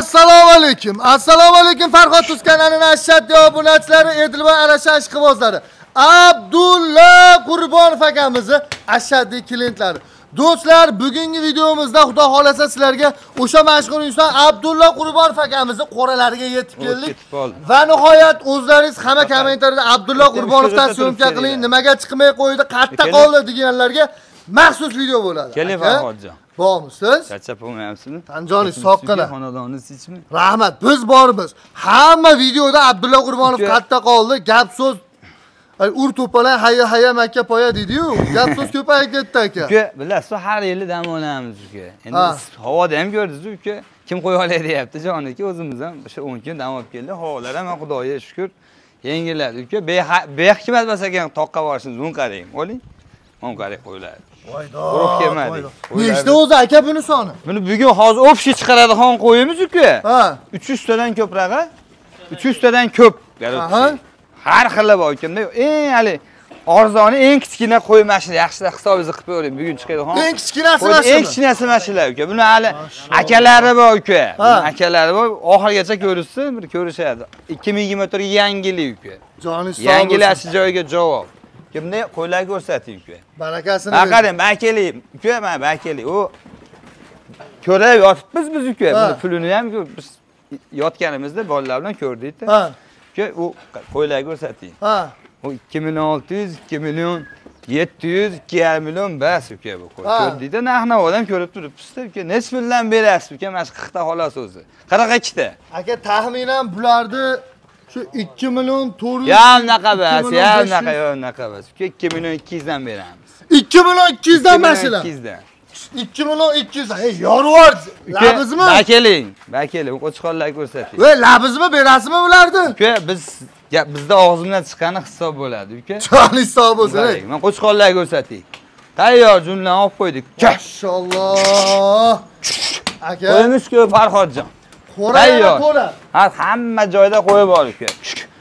assalomu alaykum assalomu alaykum farhod tuskanani ashaddi obunachilari edilva arashi ishqibozlari abdulla qurbonov akamizni ashaddiy klientlari do'stlar bugungi videomizda xudo xohlasa sizlarga o'sha mashhur inson abdulla qurbonov akamizni qoralariga yetib keldik va nihoyat o'zlaringiz hamma kommentariyada abdulla qurbonovdan syomka qiling nimaga chiqmay qo'ydi qayerda qoldi deganlarga maxsus video bo'ladi keling farhodjon bormisiz charchab qolmayapsizmi tanijoning soqqina xonadonimiz ichmi rahmat biz bormiz hamma videoda abdulla qurbonov qayerda qoldi gap so'z ur to'palay, haya haya makka poya dedi-yu. gap so'z ko'payib ketdi aka uka bilasizmi har yili dam olamiz uka endi havoda ham ko'rdingiz uka kim qo'ya olay deyapti joniki, o'zimiz ham o'sha 10 kun dam olib keldik havolar ham xudoga shukur yengilladi uka behikmat emas ekan toqqa borishimiz mumkin qarang oling ongali qo'yiladi voydo urug' kelmadik nechta o'zi aka buni soni buni bugun hozir общий chiqaradigan qo'yimiz uka ha uch yuztadan ko'prog'i uch yuztadan ko'p har xili bor ukanda eng haligi orzoni eng kichkina qo'y mashina yaxshilab hisobingizni qilib qo'yavering bugun chiqadi hozir eng kichkinasi mana shu eng kichkinasi mana shular uka buni hali akalari bor uka akalari bor oxirigacha ko'rishsin bir ko'rishadi ikki ming yigirma to'rt yangilik uka jonli yangilashi joyiga javob kimni qo'ylarga ko'rsating uka barakasini mana qarang makeli uka mana makeli u ko'rib yotibmiz biz uka pulini ham biz yotganimizda bolalar bilan ko'rdikda uka u qo'ylarga ko'rsating ha u ikki million olti yuz ikki million yetti yuz ikki yarim million bas uka bu ko'rdikda narx navodan ko'rib turibmizda uka nechi puldan berasiz uka mana shu qirqta xolos o'zi qirq ikkita aka taxminan bularni shu 2 million 400 Ya unaqa emas, ya unaqa, yo unaqa emas. 2 million 200 dan beramiz. 2 million 200 dan emasizlar. 200 dan. 2 million 200 dan. Ey, yorvor, labizmi? Bakeling, bakeling, qo'chqonlar ko'rsating. Voy, labizmi berasizmi ularni? Uka, biz gap bizda og'zimdan chiqqani hisob bo'ladi, uka. Chiqqani hisob bo'lsin. Men qo'chqonlar ko'rsating. Tayyor jumlani olib qo'ydik. Mashalloh. Aka. Qo'yimiz fark Farhodjon. tayyor ha hamma joyda qo'yib bor uka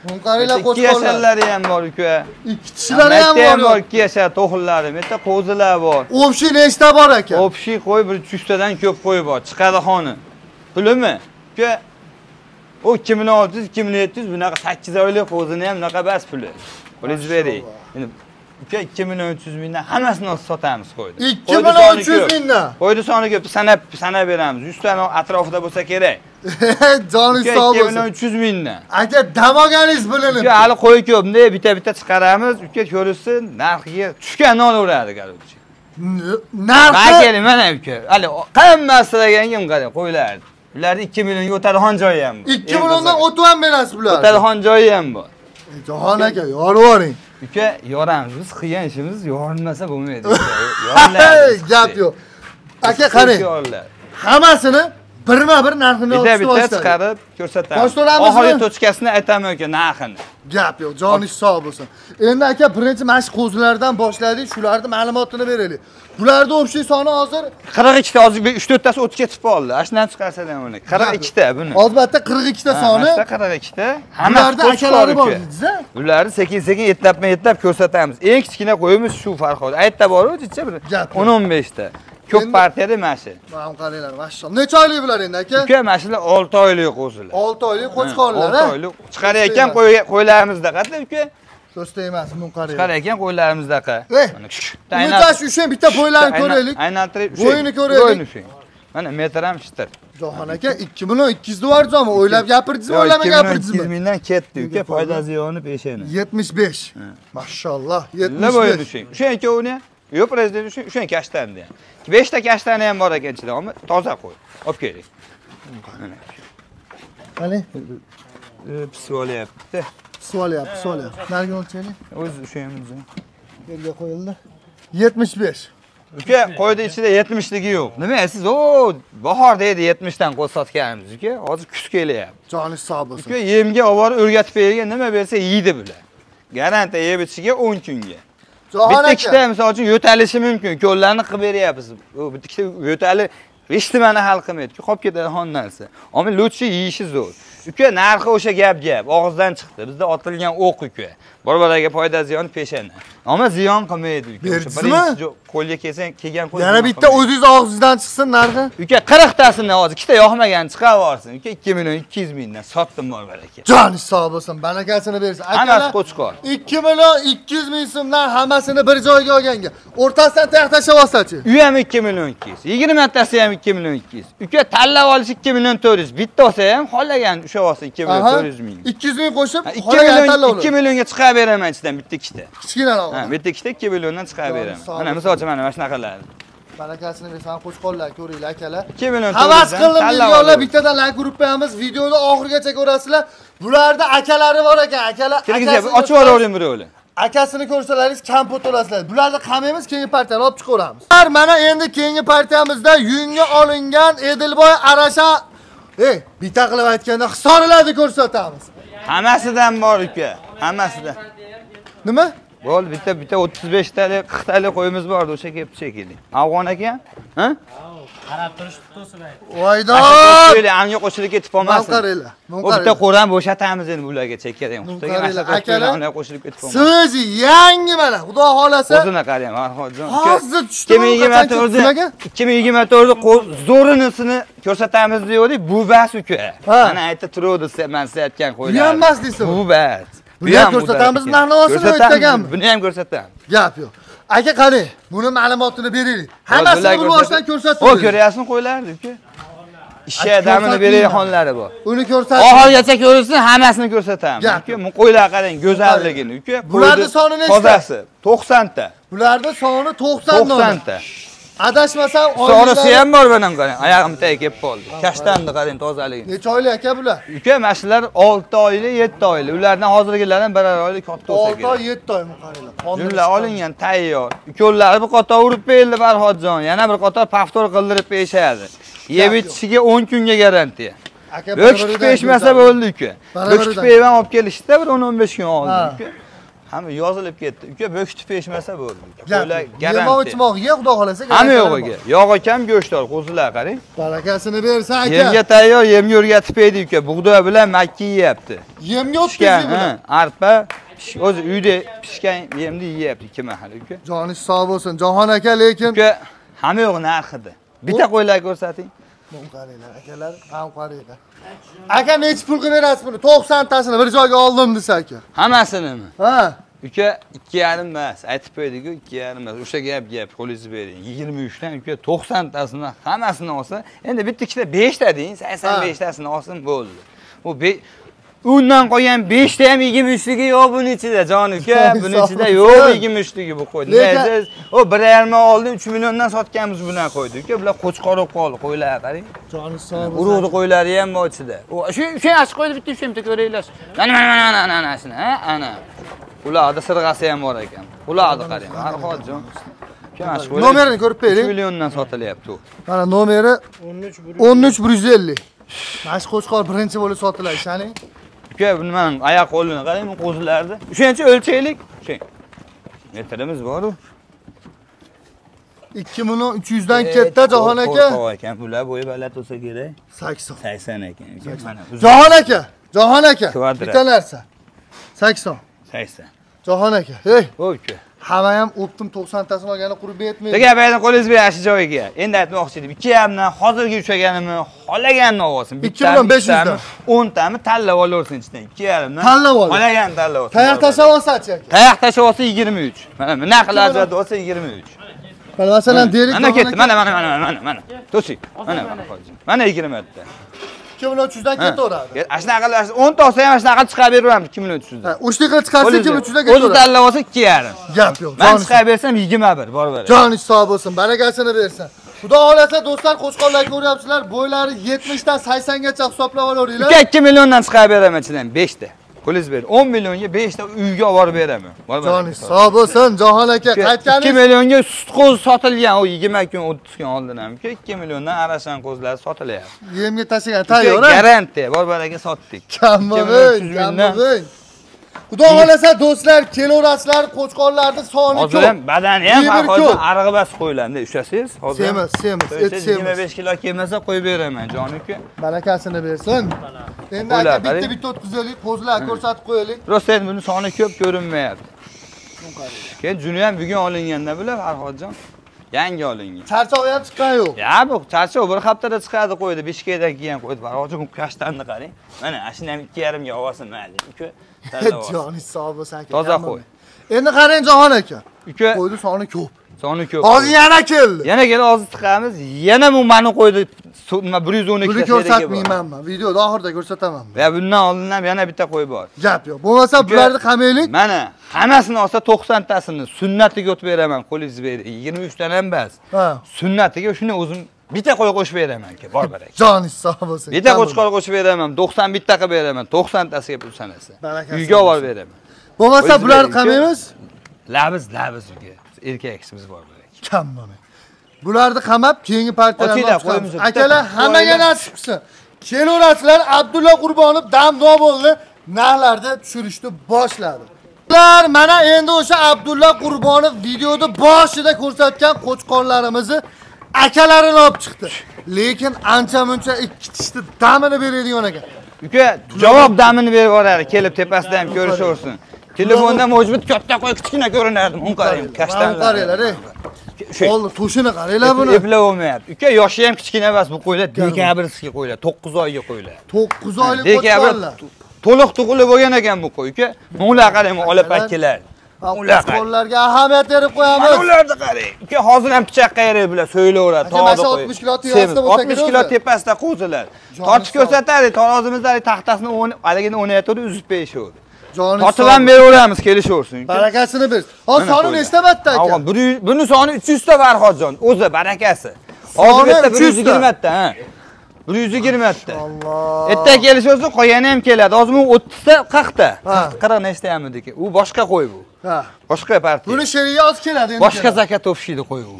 to'nqarilar qo'shqo'llari ikki ham bor uka ikki tishlari ham bor bor ikki yashar to'xillari bu qo'zilar bor общий nechta bor aka общий qo'y bir uchtadan ko'p qo'y bor chiqadi xoni pulimi uka u 2600, 2700, bunaqa sakkiz oylik qo'zini ham bunaqa bas puli bilinib bering uka 2 million 300 mingdan hammasini sotamiz qo'ydi 2 million 300 mingdan qo'ydi soni ko'p sanab sanab beramiz 100 ta atrofida bo'lsa kerak joning sog' bo'lsin 2 million 300 mingdan aka dam olganingiz bilinib uka hali qo'y ko'p bunday bitta bitta chiqaramiz uka ko'rishsin narxiga tushgan olaveradi короче narxi mana mana uka hali hammasi sizlarga qarang qo'ylar. ularni 2 millionga o'tadigan joyi ham bor 2 milliondan o'tib ham berasiz bularni o'tadigan joyi ham bor jahon aka yorib yuboring uka yoramiz biz qilgan ishimiz yorilmasa bo'lmaydi gap yo'q aka qarang hammasini birma bir narxini bitta bitta chiqarib ko'rsatamiz qosh to'lamizmi oxirgi to'chkasini aytaman aka narxini gap yo'q joni sog' bo'lsin endi aka birinchi mana shu qo'zilardan boshladik shularni ma'lumotini beraylik bularni общий soni hozir 42 ta, hozir 3-4 tasi o'tib ketib qoldi ana shundan chiqarsak ham bo'ladi qirq ikkita buni albatta 42 ta soni 42 ta. bularni akalari bor dedingiz ularni sekin sekin etlabma etlab ko'rsatamiz eng kichkina qo'yimiz shu farhod aytda boru necha bir 10-15 ta. Ko'p partiyada mashin. Ma'lum qaranglar, mashin. Necha oylik bular endi aka? Uka, mashinlar 6 oylik qo'zilar. 6 oylik qo'chqonlar, ha? 6 oylik chiqarayotgan qo'ylarimizda qatlab uka. So'zda emas, mun qaranglar. Chiqarayotgan eh, qo'ylarimizda qa. Mana shu. Nechasi ushlab bitta qo'ylarni ko'raylik. Aynantirib, bo'yini ko'raylik. Mana metr ham shitir. Jahon aka 2200 million 200 dollar jami o'ylab gapirdingizmi, o'ylamay gapirdingizmi? 2000 milliondan ketdi uka, foyda ziyoni peshini. 75. Mashalloh, 75. Nima bo'yini ushing? Ushang aka uni. yo'q prezident uchun o'sha kashtani ham beshta kashtani ham bor ekan ichida toza qo'y olib keling qani e, pisib olyapti pisib olyapti pisib olyapti o'lchaylik o'zi o'sha ham o'zi yerga qo'yildi yetmish besh uka qo'yni ichida yetmishligi yo'q nima siz o bahorda edi yetmishdan qo'y sotganimiz uka hozir kuz kelyapti joni sog' bo'lsin uka yemga olib borib o'rgatib bergan nima bersa yeydi bular garantiya yeb 10 o'n kunga bitta ikkita misol uchun yo'talishi mumkin ko'llarni qilib beryapmiz bitta ikkita yo'talib hech nimani hal qilmaydi qolib ketadi xon narsa ammo lo'chi yeyishi zo'r uka narxi o'sha gap gap og'izdan chiqdi bizda otilgan o'q uka borbadagi foyda ziyon peshin ammo ziyon qilmaydi uka berdizmi qo'lga kelsang kelgan qo'l yana bitta o'zingiz og'zingizdan chiqsin narxi uka qirqtasini hozir ikkita yoqmagan chiqarib yuborsin uka ikki million ikki yuz mingdan sotdim borbaraka joni sog' bo'lsin barakasini bersin hammasi qo'chqor ikki million ikki yuz ming so'mdan hammasini bir joyga olganga o'rtasidan tayoq tashlab olsachi u ham ikki million ikki yuz yigirmatasi ham ikki million ikki yuz uka tanlab olish ikki million to'rt yuz bitta olsa ham xohlagan ushlab olsa ikki million to'rt yuz ming ikki yuz ming qo'shib ikki million ikki millionga chiqarib chiqarib beraman ichidan bitta ikkita kichkinaroq ha bitta ikkita ikki milliondan chiqarib beraman mana misol uchun mana mana shunaqalarni barakasini bersin qo'chqonlar ko'ringlar akalar ikki million havas qildim millionlab bittadan la gruppamiz videoni oxirigacha ko'rasizlar bularni akalari bor ekan akalar kirgizib ochib yuboravering birovlar akasini ko'rsalaringiz kompot to'lasizlar bularni qilmaymiz keyingi partiyani olib chiqaveramiz mana endi keyingi partiyamizda yunga olingan edilboy arasha ey eh, bitta qilib aytganda hisorlarni ko'rsatamiz hammasidan bor uka hammasida nima bo'ldi bitta bitta o'ttiz beshtalik qirqtalik qo'yimiz bordi o'sha kelib shekilli afg'on aka qarab turishibdi to'silay voydon anga qo'shilib ketib qolmasin qaranglar bitta qo'rani bo'shatamiz endi bularga chekkadan akalar qo'shilib ketib qolmasin so'zi yangi mana xudo xohlasa o'zini qarang hozir tushdi ikki ming yigirma to'rtda ikki ming yigirma to'rtda zo'rinisini ko'rsatamiz degandik buvas uka mana aytib turuvdi man siz aytgan qo'ylar bu deysiz emas deysan buni ham ko'rsatamiz narnovasini o'tlaganmi buni ham ko'rsatdim. gap yo'q aka qani, buni ma'lumotini beraylik hammasini bir boshdan ko'rsatib o ko'ryapsizmi deb-ku. Ishga damini xonlari bor uni ko'rsatib Oxirgacha ko'rsin, hammasini ko'rsatamiz qo'ylar qarang go'zalligini uka Bularning soni nechta 90 ta. Bularning soni 90 ta. 90 ta. adashmasam onisi ham bor bunam qarang oyog'im tag kelib qoldi kashtanni qarang tozaligini necha oylik aka bular uka mana shular olti oylik yetti oylik ulardan hozirgilaridan birar oylik katta bo'lsa kerak olti oy yetti oymi qaranglar bular olingan tayyor ukollari bir qator urib berdi farhodjon yana bir qator повтор qildirib berishadi yeb ichishiga o'n kunga garantiya aka bir kichik bo'ldi uka bir kichik olib kelishdi bir o'n o'n besh kun oldin ku hamma yozilib ketdi uka bo'kitib peshmasa bo'ldi ko'ylak garanti yemog' ichmog'i ye xudo xohlasa hamma yo'g'iga yog'i kam go'shtdor qo'zilar qarang barakasini bersa aka yemga tayyor yemga o'rgatib qo'ydi uka bug'doy bilan makka yeyapti yemga o'tkazdi buni arpa o'zi uyda pishgan yemni yeyapti ikki mahal uka joningiz sog' bo'lsin jahon aka lekin uka hamma yo'q narxida bitta qo'ylar ko'rsating qaranglar akalar ham qaranglar aka nechi pulga berasiz buni to'qsontasini bir joyga oldim desa aka hammasinimi ha uka ikki yarim emas aytib qo'ydiku ikki yarim emas o'sha gap gap qo'lingizni bering 23 dan uka tasini hammasini olsa endi bitta ikkita ta deng 85 tasini olsin bo'ldi u undan qolgan ta ham 23 uchligi yo'q buning ichida jon uka buning ichida yo'q 23 uchligi bu qo'ydi. nima o bir yarmi oldi uch milliondan sotganmiz bunaqa qo'ydi. uka bular qo'chqor qoldi qo'ylar qaring. joni sog' urug'ni qo'ylari ham bor ichida shu shu yaxshi qo'ydi bitta uchta bitta ko'ringlar mana mana mana ana anasini ha ana ularni sirg'asi ham bor ekan ularni qarang marhamatjon uka nomerini ko'rib bering 3 milliondan sotilyapti u mana nomeri 13 bir yuz ellik mana shu qo'chqor birinchi bo'lib sotiladi shani uka nimani oyoq qo'lini qarang bu qo'zilarni o'shancha o'lchaylik metrimiz boru ikki million uch yuzdan katta jahon aka qo'rqoq ekan bular bo'yi baland bo'lsa kerak sakson sakson ekan jahon aka jahon aka bitta narsa sakson sakson jahon aka ey ho'p uka hamma ham o'pdim to'qsontasini olgani qurib bermaydi aka bayni qo'lingiz bir yaxshi joyiga endi aytmoqchi edim ikki yarimdan hozirgi ushlaganimni xohlaganini olsin ikki million besh yuzdan o'ntami tanlab olaversin ichidan ikki yarimdan tanlab ol xohlaganini tanlab olsin tayoq tashlab olsachi aka tayoq tashlab olsa yigirma uch mana bunaqa qilib ajratib olsa 23 uch mana masalan derik mana ketdi mana mana mana mana mana to'sing mana mana mana yigirma bitta ikki million dan ketaveradi ana shunaqa qilib o'nta olsa ham shunaqa qilib chiqaraveramiz ikki million uch Ha, o'shtay qilib chiqarsa ikki million uch yuzdan ketaveradi o'zi tanlab olsa gap yo'q man bersam 21, bor boraver jonish sog' bo'lsin barakasini bersin xudo xohlasa do'stlar qo'shqo'llar ko'ryapsizlar bo'ylari 80 gacha hisoblab olaveringlar 2 milliondan chiqarib beraman ichidan ta. pulingiz ver. 10 millionga 5 ta uyga olib beraman joning sog' bo'lsin jahon aka qaytganingiz 2 millionga sut sotilgan u 20 kun 30 kun oldin ham 2 milliondan arasan qo'zlari sotilyapti yemga tashlagan tayyor garantiya bor baraka sotdik kam bo'ling kam bo'ling xudo xohlasa do'stlar kelaverasizlar qo'chqonlarni soni ko'p hozir ham badani ham hozir arg'ibasi qo'yiladi ushlasangiz hozir semiz semiz et semiz yigirma besh kilo kelmasa qo'yib beraman joniki. barakasini bersin endi aka bitta bitta o'tkazaylik qo'zlar ko'rsatib qo'yaylik rosa endi buni soni ko'p ko'rinmayapti keyin juni ham bugun olinganda bular farhodjon yangi olingan charchoq ham chiqqani yo'q ya bu charchoq bir haftada chiqadi qo'ydi Bishkekdan ham qo'ydi Farhodjon kashtanni qarang mana ana shuni ham ikki yarimga olsin mayli joni sog' bo'lsin aka toza qo'y endi qarang jahon aka uka qo'yni soni ko'p soni ko'p hozir yana keldi yana keldi hozir tiqamiz yana bu mani qo'ydi nima 112 yuz o'n buni ko'rsatmayman man videoni oxirida ko'rsataman ya bundan oldin ham yana bitta qo'y bor gap yo'q bo'lmasa bularni qamaylik mana hammasini olsa 90 tasini sunnatiga o'tib beraman qo'lingizni bering yigirma uchtadan Ha. sunnatiga shuni o'zim bitta qo'y qo'shib beramanku bor baraka joningiz sog' bo'lsin bitta qo'chqor qo'shib beraman to'qson bitta qilib beraman to'qsontasiga pul sanasi barakasi uyga olib beraman bo'lmasa bularni qamaymiz labiz labiz uyga erkaksimiz bor baraka kam bo'lmay bularni qamab keyingi partiyalarni akalar hammaga nasib qilsin kelaverasizlar abdulla qurbonov damno bo'ldi narlarda tushirishni boshladi ular mana endi o'sha abdulla qurbonov videoda boshida ko'rsatgan qo'chqorlarimizni akalarini olib chiqdi lekin ancha muncha ikki tishni damini beradigan ekan uka javob damini berib yuboradi kelib tepasida ham ko'rishaversin telefonda может katta qo'y kichkina ko'rinardi uni qarang kashtan qaranglar oldi to'shini qaranglar buni eplab olmayapti uka yoshi ham kichkina emas bu qo'ylar dekabrskiy qo'ylar to'qqiz oyga qo'ylar to'qqiz oylik qo'ylar to'liq tug'ilib bo'lgan ekan bu qo'y uka mana ular qarang olapakkilar qo'llarga ahamiyat berib qo'yamiz mana ularni qarang uka hozir ham pichoqqa yarab bular so'yilaveradi mana shu oltmish kilo tepasida bo'lsa oltmish kilo tepasida qo'zilar tortib ko'rsatadi tarozimizdagi taxtasini haligini o'ynayotgandi uzib berishaverdi tortib ham beraveramiz kelishaversin barakasini bir. hozir soni nechta marta aka buni soni uch yuzta farhodjon o'zi barakasi hozir bitta ta, yuz 120 ta. Bitta kelish o'zi qolgani ham keladi. Hozir bu 30 ta qaqta. Qara nechta ham ediki. U boshqa qo'y bu. Ha. Boshqa partiya. Buni sheriga oz keladi endi. Boshqa zakat topshiydi qo'y u.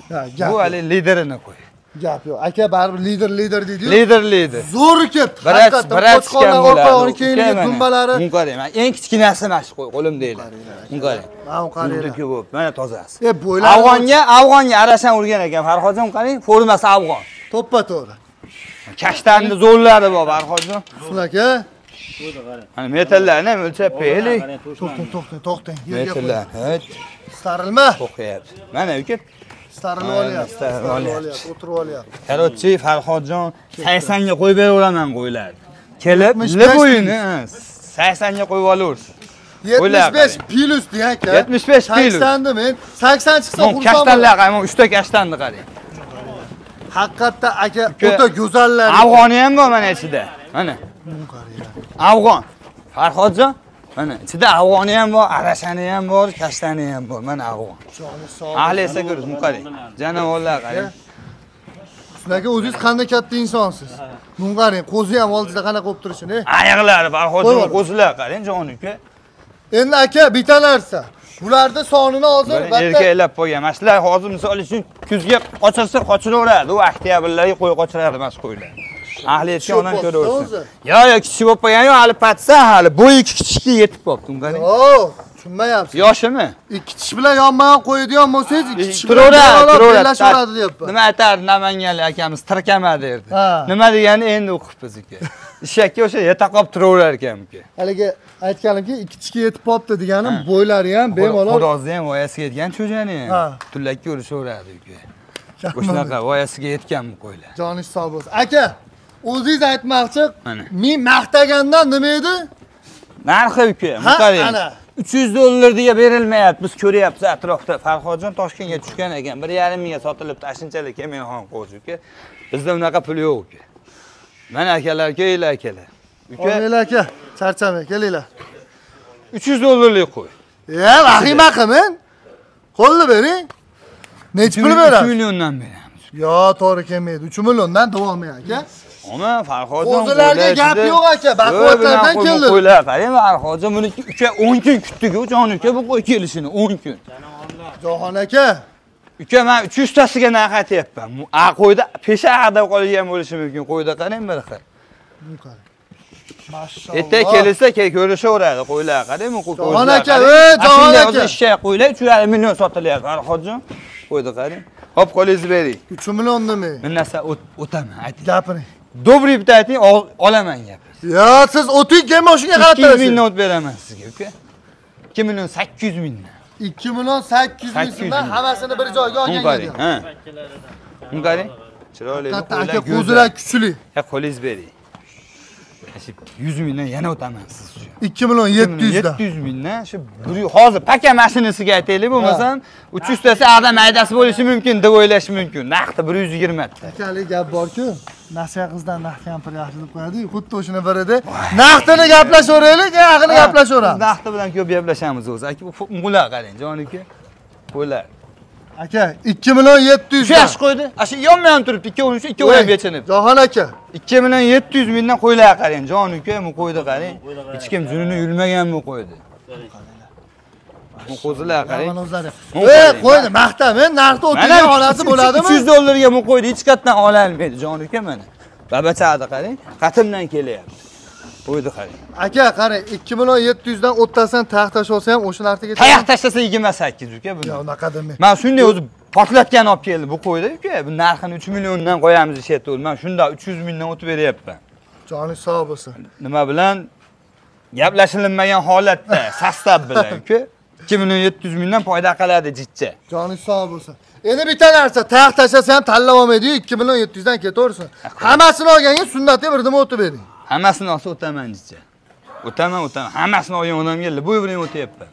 Bu hali liderini qo'y. Gap yo'q. Aka baribir lider lider deydi-yu. Lider lider. Zo'ri ketdi. Haqiqatan qo'chqondan orqaga keyingi dumbalari. Buni qarang, men eng kichkinasi mana shu qo'limdagilar. Buni qarang. Mana qarang. bo'lib, mana tozasi. E, bo'ylari. Afg'onga, Afg'onga arashan urgan ekan. Farhodjon qarang, formasi Afg'on. To'ppa to'g'ri. kashtanni zo'rladi bu barhojon husn aka ana metallarni ham o'lchab qo'yaylik to'xtang to'xtang to'xtang metallar starilma o'qiyapti mana uka starilib olyapti starilib olyapti o'tirib olyapti короче farhodjon saksonga qo'yib beraveraman qo'ylarni kelib yil bo'yini saksonga qo'yib olaversin 75 plus deyaka 75 plus 80 men 80 chiqsa xursand bo'laman kashtanlar 3 ta kashtanni haqiqatda aka o'ta go'zallar afg'oni ham bor mana ichida mana afg'on farhodjon mana ichida afg'oni ham bor arashani ham bor kashtani ham bor mana afg'on ahli esa ko'riz muqarrang jonivorlar qarang siz aka o'zingiz qanday katta insonsiz buni qarang qo'zi ham oldida qanaqa bo'lib turishini oyoqlari eh? farhodjon qo'zilar qarang jon uka endi aka bitta narsa Bularda sonini hozir erkaklab qo'ygan mana shular hozir misol uchun kuzga qochirsa qochiraveradi. u oktyabrlarga qo'y qochiradi mana shu qo'ylar ahliyatga onam ko'raversin yo yo'q, kichik bo'lib qolgan yo'q hali patsa hali bo'yi kichikka yetib qolibdi Yo'q. tushunmayapsiz yoshimi ikki tish bilan yonma yon qo'yadigan bo'lsangiz ikki tish turaveradi turaveradi bellashaveradi deyapman nima aytardi namanganlik akamiz tirkama derdi nima degani endi o'qib bizga ishakka o'sha yetaqolib turaverar ekan uka haligi aytganimki ikki tishga yetib qolibdi deganim bo'ylari ham bemalol xo'rozni ham voyasiga yetgan cho'jani ham tullakka urishaveradi uka o'shanaqa voyasiga yetganmi qo'ylar joningiz sog' bo'lsin aka o'zingiz aytmoqchi men maqtagandan nima edi narxi uka Ha? ana 300 dollar diye verilmeyip biz köre yapız etrafta. Farhacan Taşkin'e düşken egen bir yarım miye satılıp taşınçalı kemiğe han koyduk ki bizde unaka pülü yok ki. Ben ekeler ki eyle ekele. Ülke... Oğlum eyle eke, çerçeve, gel eyle. 300 dolarlı koy. Ya bakayım bakayım ben. Kollu beri. Ne iç pülü 3 milyondan beri. Ya doğru kemiğe, 3 milyondan devam ya. Evet. Ama Farhocam Kozularda gap yok aka. Bak ortadan keldi. Qo'ylar. Qarang Farhocam buni 10 kun kutdik-ku Jon uka bu qo'y kelishini 10 kun. Jahon aka. Uka men 300 tasiga narx aytyapman. A qo'yda pesha haqida qolgan bo'lishi mumkin. Qo'yda qarang bir xil. Qarang. Maşallah. Ette kelirse ke görüşeverdi qo'ylar qaraymi qo'ylar. Jahon aka, ey Jahon aka. Ishga qo'ylar 3 million sotilyapti Farhocam. Qo'ydi qarang. Hop qo'lingizni bering. 3 million nima? Bir narsa o'taman ayting. Gapiring. Dobri bitta ayting olaman gapiz yo siz o'ting keyin mana shunga qarab turasiz ikki yuz mingdan beraman sizga uka 2 million 800 yuz mingdan ikki million 800 yuz ming so'mdan hammasini bir joyga olgan qarang ha qarang chiroyli katta aka ko'zlar kuchli qo'lingizni bering 100 mingdan yana o'taman siz uchun 2 milyon 700 yuzdan 700 yuz mingdan shu bir hozir paka mashinasiga aytaylik bo'lmasam uch yuztasi adam haydasi bo'lishi mumkin deb o'ylashi mumkin naqdi bir yuz yigirmata akalik gap borku nasiya qizdan naqd kampir yaxshi deb qo'yadiyu xuddi o'shani birida naqdini gaplashaveraylik ag'ini ki o bir yaplaşamız gaplashamiz o'zi bu mula kalınca onu ki. bular Aka, 2 milyon 700 bin. Şu yaşı koydu. Aşı yan mı yanıtırıp 2 oyun şu 2 oyun geçenip. Zahan Aka. 2 milyon 700 binden koyla yakarın. Can ülkeye mi koydu karın? Hiç kim zürünü yülmeyen mi koydu? Mukozla yakarın. Ve koydu. Mehta ben nartı oturuyor olası buladı mı? 300 dolar ya mı koydu? Hiç katına alalım. Can ülke mi? Babete adı karın. Katımdan geliyor. qo'yni qarang aka qara ikki million yetti yuzdan o'ttasini tayoq tashlasa ham o'sha narxda ketadi tayoq tashlasa yigirma sakkiz uka buni unaqa demang man shunday o'zi portlatgan olib keldim bu qo'yda uka bu narxini uch milliondan qo'yamiz ishyapti man shundoq uch yuz mingdan o'tib beryapman joning sog' bo'lsin nima bilan gaplashilinmagan holatda sostav bilan uka ikki million yetti yuz mingdan foyda qiladi jichcha joning sog' bo'lsin endi bitta narsa tayoq tashlasa ham tanlab olmaydiyu ikki million yetti yuzdan ketaversin hammasini olgangiz sunnatga bir nima o'tib bering hammasini olsa o'taman decha o'taman o'taman hammasini olgan odamga любойbirini o'tyapman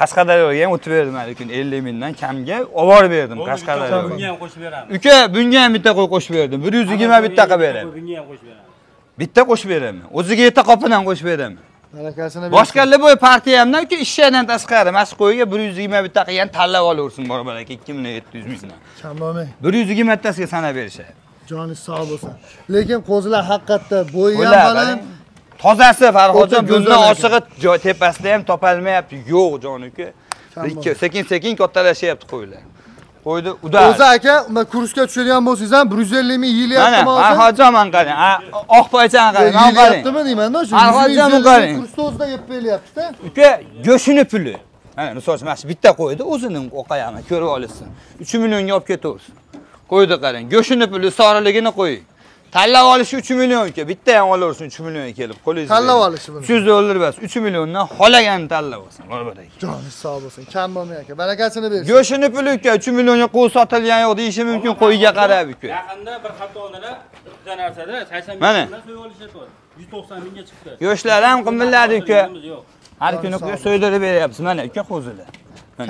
qashqadaryoga ham o'tib berdim haligi kuni ellik mingdan kamga olib borib berdim qashqadaryoga bunga ham qo'shib beramiz uka bunga ham bitta qo'y qo'shib berdim bir yuz yigirma bitta qilib beraman bunga ham qo'shib beraman bitta qo'shib beraman o'ziga yetta qopidan qo'shib beraman boshqa любой partiyamdan uka ishlardan tashqari mana shu qo'yga bir yuz yigirma bitta qilgan tanlab olaversin bor balaki ikki million yetti yuz mingdan kam bo'lmang bir yuz yigirmatasiga sanab berishadi joningiz sağ bo'lsin lekin qo'zilar haqiqatda bo'yi ham baland tozasi farhodjon bundan oshig'i tepasida ham yaptı. yo'q jon ki. sekin sekin kattalashyapti qo'ylar qo'yni udar o'zi aka kursga tushadigan bo'lsangiz ham bir yuz ellik ming yilyaptimi hozir farhodjon mana qarang oq poychani qarang mana qarang yilyaptimi deymanda shu farhodjon buni qarang kursni o'zida yeb belyaptida uka go'shini puli mana misol uchun mana shu bitta qo'yni o'zini oqayami ko'rib olishsin uch millionga olib olsun. qo'ydi qarang go'shini puli soriligini qo'ying tanlab olishi 3 millionga bitta ham olaversin 3 millionga kelib qo'lingizga tanlab olishi buni 300 dollar emas 3 milliondan xolagani tanlab olsin baraka joni sog' bo'lsin kam bo'lmay aka barakasini bersin go'shini puli uka 3 millionga qo'y sotilgani yo'q deyishi mumkin qo'yga qarab uka yaqinda bir hafta oldinlar bitta narsada 80 mingdan so'yib olishyapti 190 mingga chiqdi yoshlar ham qimilladi uka har kuni so'ydirib beryapsiz mana uka qo'zilar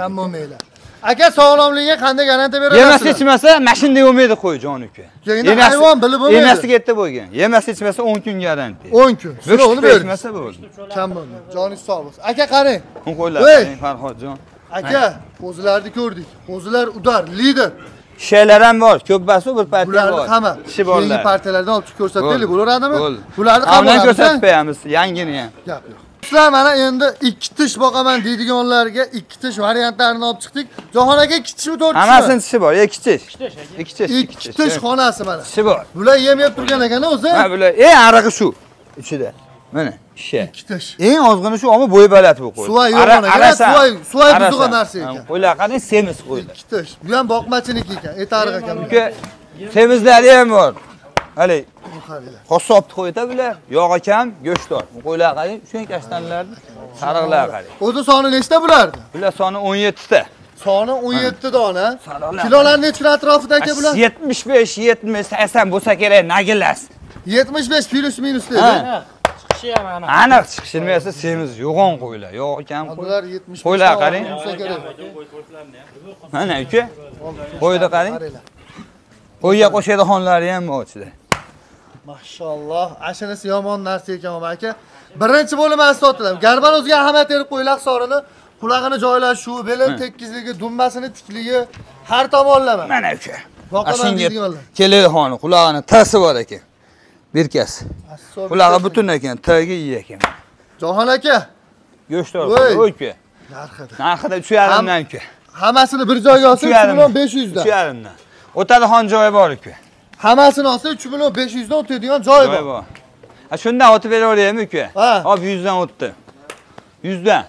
kam bo'lmanglar aka sog'lomligiga qanday garantiya berasiz yemasa ichmasa mashinada yo'lmaydi qo'y jon uka endi hayvon bilib bo'lmaydi yemasiga bo'lgan yemasa ichmasa 10 kun garantiya 10 kun sizni berdi ichmasa bo'ldi kam bo'ldi joningiz sog' bo'lsin aka qarang u qo'ylarni farhodjon aka qo'zilarni ko'rdik qo'zilar udar lider shishalar ham bor ko'bbasi bir partiya bor bularni hamma tishi borlar Keyingi partiyalardan olib chiqib ko'rsataylik bo'laradimi? bularni ham ko'rsatib qo'yamiz yangini ham gap yo'q do'stlar mana endi ikki tish boqaman deydiganlarga ikki tish variantlarini olib chiqdik jahon aka ikki tishmi to'rt tishmi hammasini tishi bor ikki tish ikki tish ikki tish xonasi mana tishi bor bular yemayib turgan ekana o'zi ha bular Ey, arig'i shu ichida mana shisha ikki tish eng ozg'ini shu ammo bo'ybalati bu qo'y suvoy yo'q Suv, suv buzuqa narsa ekan qo'ylar qarang semiz qo'ylar ikki tish bu ham boqmachiniki ekan eti ariq ekan uka semizlari ham bor Ali. Qo'sa olib qo'yda bular. Yo'q akam, go'sht tor. Qo'ylar qani? Shunkashdanlarni sariqlar qani. O'zi soni nechta bulardi? Bular soni 17 ta. Soni 17 ta dona. Kilolar nechta atrofida aka bular? 75, 70, 80 bo'lsa kerak, nagillas. 75 plus minus dedi. Chiqishi ham aniq. Aniq chiqishi bilmasa semiz yo'g'on qo'ylar. Yo'q akam. Bular 75. Qo'ylar qani? Mana uka. Qo'ydi qani? Qo'yga qo'shadi xonlari ham bor ichida. mashalloh ashulasi yomon narsa ekan omar aka birinchi bo'lim asotdilar garban o'ziga ahamiyat berib qo'yinglar hisorini qulog'ini joylashuvi belini tekkizligi dummasini tikligi har tomonlama mana uka shunga kelexon qulog'ini tasi bor ekan berkasi qulog'i butun ekan tagi i ekan jahon aka go'sht voy uka narxida narxida uch yarimdan uka hammasini bir joyga olsak uch yarimdan besh yuzdan uch yarimdan o'tadi xon joyi bor uka hammasini olsa uch million besh yuzdan o'tadigan joyi bor shundan o'tib beraveraymi uka ha hop yuzdan o'tdi yuzdan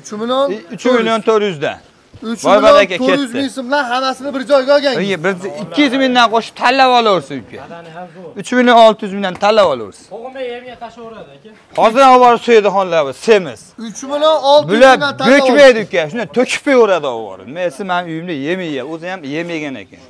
uch million uch million to'rt yuzdan 3 million 400 ming so'mdan hammasini bir joyga olgan. Biz 200 mingdan qo'shib tanlab olaversin uka. 3 million 600 mingdan tanlab olaversin. Qo'g'imda yemga tashlaveradi aka. Hozir olib borib so'yadixonlarga semiz. 3 million 600 mingdan tanlab. Bular to'kmaydi uka. Shuni to'kib qo'yaveradi olib borib. Men esa men uyimda yemayman, o'zi ham yemagan ekan.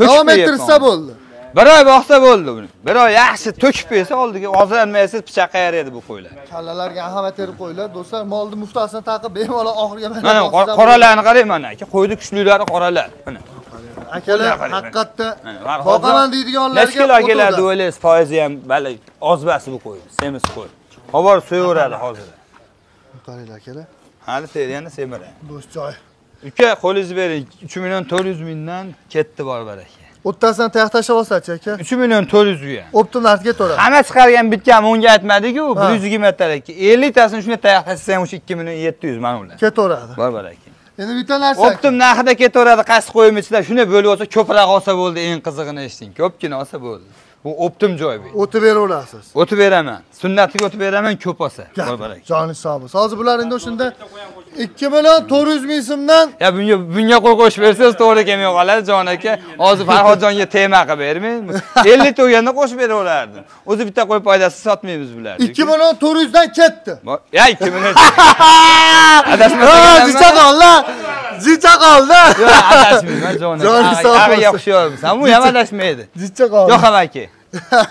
Davom ettirsa bo'ldi. bir oy boqsa bo'ldi buni bir oy yaxshi to'kib bersa oldiga ozlanmaysiz qayar edi bu qo'ylar kallalarga ahamiyat berib qo'ylar. do'stlar molni muftasini taqib bemalol oxirga mana qoralarni qarang mana aka qo'ydi kuchlilari qoralar mana akalar haqiqatda boqaman deydiganlarga Nechta kilo keladi deb o'ylaysiz foizi ham bali ozbasi bu qo'y semiz qo'y Xabar so'yaveradi hozir qaranglar akalar hali yana semiradi bo'sh joy uka qo'lingizni bering 3 million 400 mingdan ketdi bor baraka o'ttasini tayoq tashlab olsachi aka uch million to'rt yuzga o'ptini narxga to'la hamma chiqargan bitgan unga aytmadiku bir yuz 50 elliktasini shunday tayoq tashlasa o'sha ikki million yetti yuz mana ular ketaveradi barbar aka endi bitta narsa o'ptim narxida ketaveradi qaysi qo'yim ichida shunday bo'lib olsa ko'proq olsa bo'ldi eng qizig'ini eshiting ko'pgina olsa bo'ldi Bu optim joybi. O'tib bera olasiz. O'tib beraman. Sunnatiga o'tib beraman ko'p olsa. Qo'rbarak. Joni hisobi. Hozir bular endi o'shunda 2 million 400 ming so'mdan. Ya bunga bunga qo'y qo'shib bersangiz to'g'ri kelmay qoladi jon aka. Hozir Farhodjonga tema qilib bermang. 50 ta o'yinni qo'shib bera olardi. O'zi bitta qo'y foydasi sotmaymiz bularni. 2 million 400 dan ketdi. Ya 2 million. Adashmasam. Ha, dichadonlar. 진짜 qoldi. Yo, adashmayman, jonim. Jonim sog'. Aga yaxshi Bu yam adashmaydi. Jitcha qoldi. Yo, aka.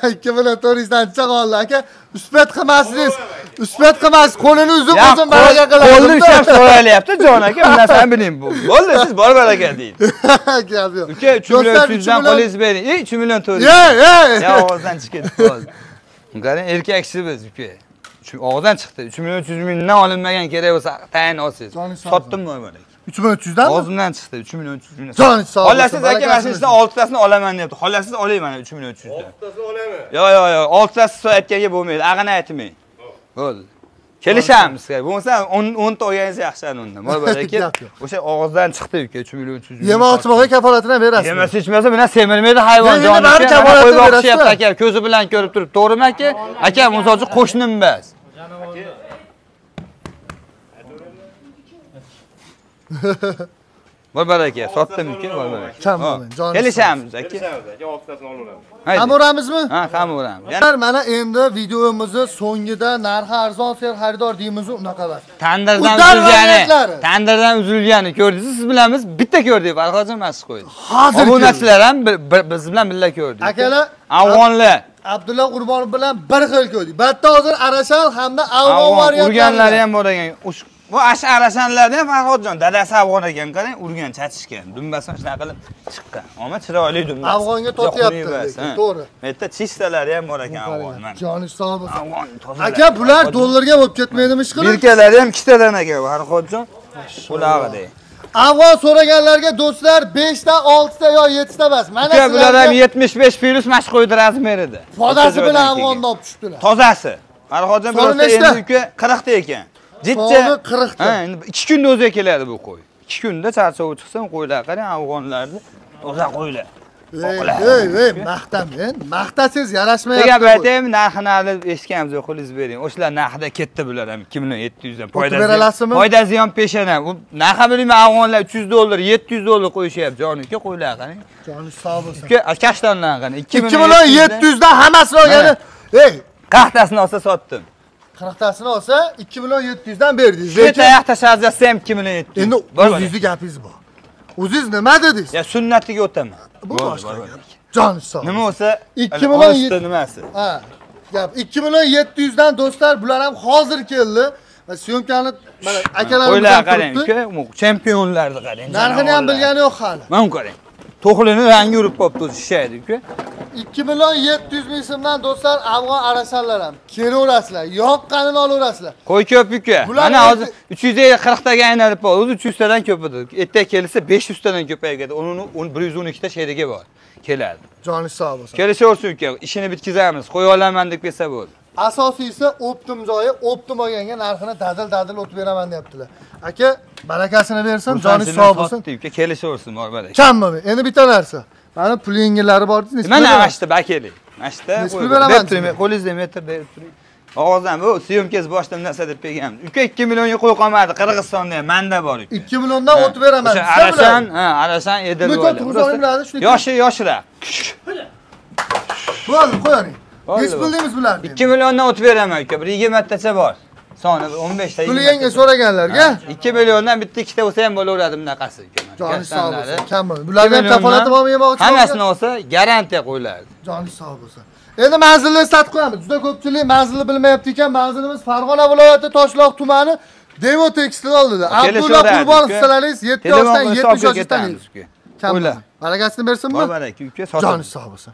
2 bilan dan jitcha qoldi, aka. Usbat qilmasiz. Usbat qilmas, qo'lini uzib o'zim baraka qilaman. Qo'lni ishlab so'rayapti, jon aka. Bu narsani biling bu. Bo'ldi, siz bor aka deydi. Gap yo'q. Uka, 3 million sizdan qo'lingiz bering. Ey, 3 million to'ring. Yo, yo. chiqib chiqdi, bo'ldi. Qarang, erkaksiz biz, uka. Chunki og'zidan chiqdi. 3 million 300 mingdan olinmagan kerak bo'lsa, tayin olsangiz. Sotdimmi, mana. uch ming uch yuzdanmi og'zimdan chiqdi uch million uch yuz joni sog' xohlasiz aka mana shu ishdan oltitasini olaman deyapti xohlasiz oling mana uch million uch 6 oltitasini olaman yo'q yo'q yo'q oltitasi soatkaga bo'lmaydi ag'ini aytmang bo'ldi kelishamiz bo'lmasa o'nta olganingiz yaxshi ana undan moy ki o'sha og'izdan chiqdi uka 3 million 300 yuz yemoqchi bo'lgan kafolatini ham berasiz yemasa ichmasa bunaqa semirmaydi hayvon joni bari kafolatini Gözü aka ko'zi bilan ko'rib turib to'g'rimi aka aka misol uchun qo'shnimmas Bo'lmadi aka, sotdimki, bo'lmadi. Tamom, jonim. Kelishamiz aka. Kelishamiz aka, oltitasini olaveramiz. Ham o'ramizmi? Ha, ham o'ramiz. mana endi videomizni so'ngida narxi arzon ser xaridor deymiz, unaqalar. Tandirdan uzilgani, tandirdan uzilgani ko'rdingiz, siz bilan biz bitta ko'rdik, Farhodjon masx qo'ydi. Hozir obunachilar ham biz bilan birga ko'rdik. Akalar, afg'onlar Abdulla Qurbonov bilan bir xil ko'rdik. Batta hozir Arashal hamda Avlon variantlari ham bor ekan. bu ashara ham farhodjon dadasi afg'on ekan qarang urgan chachishgan dumbasini shunaqa qilib chiqqan ammo chiroyli dumba afg'onga totyapti to'g'ri bu yerda chistalari ham bor ekan afg'on mana joni sog' bo'lsin aka bular dollarga bo'lib ketmaydimi ishqilib birkalari ham ikkitadan aka farhodjon qulog'idek afg'on so'raganlarga do'stlar 5 ta, 6 ta yo 7 ta emas. Mana sizlarga bular ham 75 plus mash qo'ydirasiz beradi. podasi bilan Afg'ondan olib tushdilar. Tozasi. Farhodjon birosta endi uka 40 ekan. jitta qirqta ikki kunni o'ziga keladi bu qo'y ikki kunda charchovi chiqsin qo'ylar qarang afg'onlarni oza qo'ylar ey ey maqtamang maqtasiz yarashmayapti gap aytaymi narxini hali eshitganimiz yo'q bering o'shalar narxida ketdi bular ham ikki million yetti yuzdan foydasi peshana u narxa bilmayman afg'onlar uch dollar 700 dollar qo'yishyapti jonuka qo'ylar qarang joni sog' bo'lsin kashtanlarni qarang ikki million yetti yuzdan hammasini ey qahtasini olsa sotdim Karaktasını olsa 2 milyon 700'den verdiniz. Şimdi Lekin... ayak taşıracağız sen 2 milyon 700. Şimdi özüzü gelmeyiz bu. Özüz ne mi dediniz? Ya sünnetli götürme. Bu başka Can sağ Ne mi olsa? 2 milyon 700. Ne Ha. Ya 2 milyon 700'den dostlar bunlar hem hazır geldi. Ve sünkanı akalarımızdan kırıptı. Öyle akalarım ki çempiyonlardı akalarım. Narkını hem bilgeni yok hala. to'xlini rangi urib qolibdi o'zi shishaydi uka ikki million yetti yuz ming so'mdan do'stlar afg'on arasanlar ham kelaverasizlar yoqqanini olaverasizlar qo'y ko'p uka mana hozir uch yuz qirqtaga aylanib bor o'zi uch yuztadan ko'p edi ertaga kelsa besh yuztadan ko'payadi uni bir yuz o'n ikkita sheriga bor keladi joni sog' bo'lsin kelishaversin uka ishini bitkazamiz qo'ya olaman deb kelsa bo'ldi asosiysi optim joyi optim olganga narxini dadil dadil o'tib beraman deyaptilar aka barakasini bersin joningiz sog' bo'lsin uka kelishaversin bor kam kammi endi bitta narsa mani plingillari bor deysiz mana mana shu yerda akeling mana shu yerda pul beraman qo'lingizda metr berib turing og'zidan bu syomkangiz boshida narsa deb berganmiz uka ikki millionga qo'y qolmadi qirg'izistonda ham manda bor uka ikki milliondan o'tib beraman desa arasan ha arasan edi yoshi yoshroq bo'ldi qo'yavering yuz pul deymiz bularni 2 milliondan o'tib beraman uka bir yigirmatacha bor soni 15 ta. puli yengil so'raganlarga 2 milliondan bitta ikkita bo'lsa ham bo'laveradi bunaqasi joni sog' bo'lsin kami bularni ham kafolatni bormi yemoqchi hammasini olsa garantiya qo'yiladi joni sog' bo'lsin endi manzilni eslatib qo'yamiz juda ko'pchilik manzilni bilmayapti ekan manzilimiz farg'ona viloyati toshloq tumani devo tekstilol dedi abdulla qurbonov ustalaringiz yetti yoshdan 70 yoshgacha. tanlaysiz qo'ylar barakasini bersinmi baraka uka joni sog' bo'lsin